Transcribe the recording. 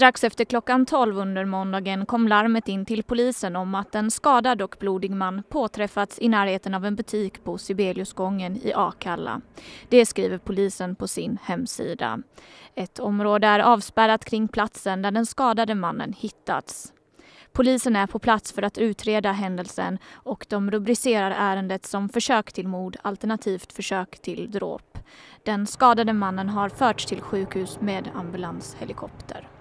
Strax efter klockan 12 under måndagen kom larmet in till polisen om att en skadad och blodig man påträffats i närheten av en butik på Sibeliusgången i Akalla. Det skriver polisen på sin hemsida. Ett område är avspärrat kring platsen där den skadade mannen hittats. Polisen är på plats för att utreda händelsen och de rubricerar ärendet som försök till mord alternativt försök till dråp. Den skadade mannen har förts till sjukhus med ambulanshelikopter.